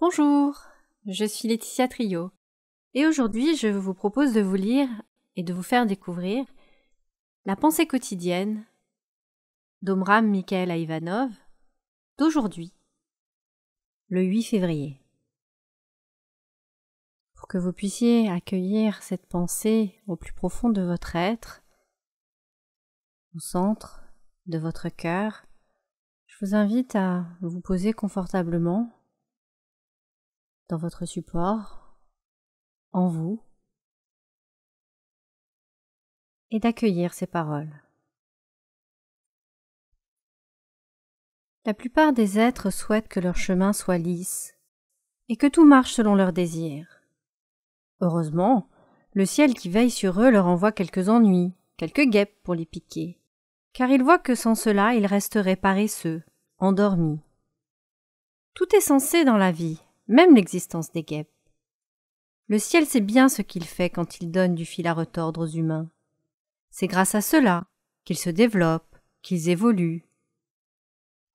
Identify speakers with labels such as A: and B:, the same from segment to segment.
A: Bonjour, je suis Laetitia Trio et aujourd'hui je vous propose de vous lire et de vous faire découvrir La pensée quotidienne d'Omram Mikhail Ivanov d'aujourd'hui, le 8 février. Pour que vous puissiez accueillir cette pensée au plus profond de votre être, au centre de votre cœur, je vous invite à vous poser confortablement dans votre support, en vous, et d'accueillir ces paroles. La plupart des êtres souhaitent que leur chemin soit lisse et que tout marche selon leurs désirs. Heureusement, le ciel qui veille sur eux leur envoie quelques ennuis, quelques guêpes pour les piquer, car ils voient que sans cela ils resteraient paresseux, endormis. Tout est censé dans la vie, même l'existence des guêpes. Le ciel sait bien ce qu'il fait quand il donne du fil à retordre aux humains. C'est grâce à cela qu'ils se développent, qu'ils évoluent.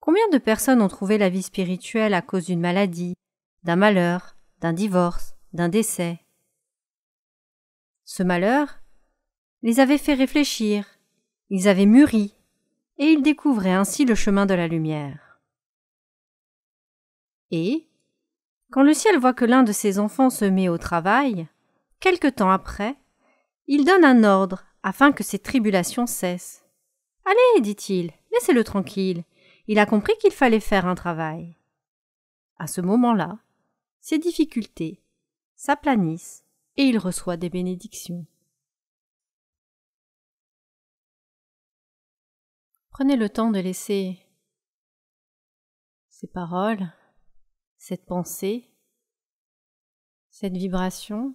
A: Combien de personnes ont trouvé la vie spirituelle à cause d'une maladie, d'un malheur, d'un divorce, d'un décès Ce malheur les avait fait réfléchir, ils avaient mûri, et ils découvraient ainsi le chemin de la lumière. Et, quand le ciel voit que l'un de ses enfants se met au travail, quelque temps après, il donne un ordre afin que ses tribulations cessent. Allez, dit-il, laissez-le tranquille. Il a compris qu'il fallait faire un travail. À ce moment-là, ses difficultés s'aplanissent et il reçoit des bénédictions. Prenez le temps de laisser ces paroles cette pensée, cette vibration,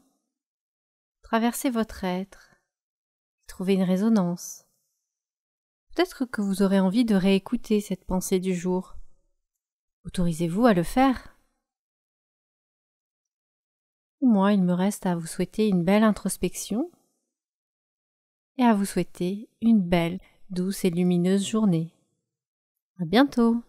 A: traversez votre être, trouvez une résonance. Peut-être que vous aurez envie de réécouter cette pensée du jour. Autorisez-vous à le faire. Moi, il me reste à vous souhaiter une belle introspection et à vous souhaiter une belle, douce et lumineuse journée. À bientôt!